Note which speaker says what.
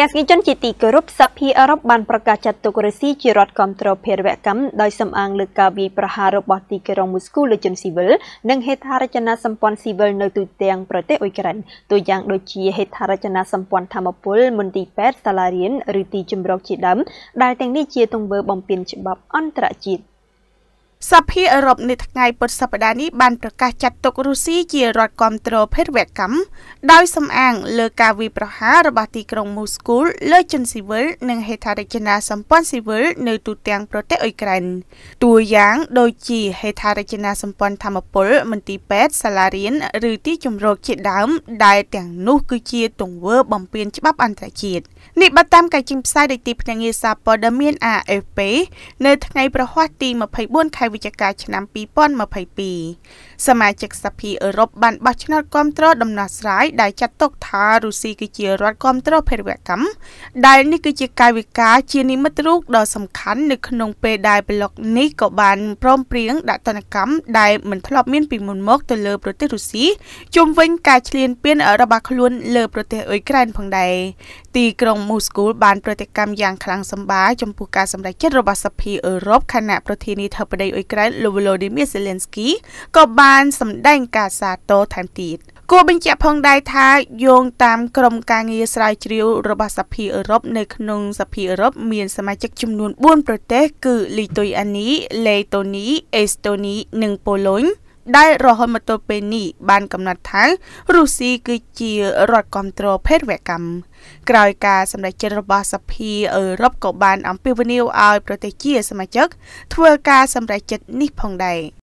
Speaker 1: ទស្សនិកជនជាទីគោរពសភាអឺរ៉ុបបានប្រកាសចាត់ទុករុស្ស៊ីជារដ្ឋគ្រប់គ្រងភារវកម្មដោយសំអាងលើការវាយប្រហាររបស់ទីក្រុងមូស្គូលើជនស៊ីវិលនិងហេដ្ឋារចនាសម្ព័ន្ធស៊ីវិលនៅទូទាំងប្រទេសអ៊ុយក្រែនទូយ៉ាងដូចជាហេដ្ឋារចនាសម្ព័ន្ធធម្មពលមន្ទីរពេទ្យសាលារៀនឬទីជម្រកជាដើម ដែលទាំងនេះជាទង្វើបំពានច្បាប់អន្តរជាតិសភាអឺរ៉ុបនៅថ្ងៃពុធសប្តាហ៍នេះបានប្រកាសចាត់ទុករុស្ស៊ីជ
Speaker 2: ារដ្ឋគាំទ្រភេរវកម្មដោយសំអាងលើការវាយប្រហាររបស់ទីក្រុងមូស្គូលើជនស៊ីវិលនិងហេដ្ឋារចនាសម្ព័ន្ធស៊ីវិលនៅទូទាំងប្រទេសអ៊ុយក្រែនតួយ៉ាងដូចជា ហេដ្ឋារចនាសម្ព័ន្ធធម្មពលមន្ទីរពេទ្យសាលារៀនឬទីជំរកជាដើមដែលទាំងនោះគឺជាទង្វើបំពានច្បាប់អន្តរជាតិនេះបើតាមការចេញផ្សាយដោយទីភ្នាក់ងារសារព័ត៌មាន AFP នៅថ្ងៃប្រហ័សទី24ខែវិច្ឆិកាជកាលឆ្នាំ2022សមាជិកសភាអឺរ៉ុបបានបោះឆ្នោតគ្រប់គ្រងដំណោះស្រាយដែលចាត់ទុកថារុស្ស៊ីគឺជារដ្ឋគ្រប់គ្រងភេរវកម្មដែលនេះគឺជាកាយវិការជានិមិត្តរូបដ៏សំខាន់នៅក្នុងពេលដែលប្លុកនេះក៏បានព្រមព្រៀងដាក់ទណ្ឌកម្មដែលមិនធ្លាប់មានពីមុនមក ទៅលើប្រទេសរុស្ស៊ីជុំវិញការឈ្លានពានរបស់ខ្លួន លើប្រទេសអ៊ុយក្រែនផងដែរទីក្រុងមូស្គូបានប្រតិកម្មយ៉ាងខ្លាំងសម្បា ចំពោះការសម្រេចចិត្តរបស់សភាអឺរ៉ុបខណៈប្រធានាធិបតីអ៊ុយក្រែនលោក Volodymyr Zelensky ក៏បានសម្ដែងការសាទរថែមទៀត។គួរបញ្ជាក់ផងដែរថាយោងតាមក្រមការងារស្រាវជ្រាវរបស់សភាអឺរ៉ុបនៅក្នុងសភាអឺរ៉ុបមាន សមាជិកចំនួន4ប្រទេស គឺលីទុយអានីលេតូនីអេស្តូនីនិងប៉ូឡូញដែលរហូតមកទល់ពេលនេះ បាន កំណត់ថារុស្ស៊ីគឺជារដ្ឋគ្រប់គ្រងភេរវកម្មក្រោយការសម្រេចចិត្តរបស់សភាអឺរ៉ុបក៏បាន អំពាវនាវឲ្យប្រទេសជាសមាជិក ធ្វើការសម្រេចចិត្តនេះផងដែរ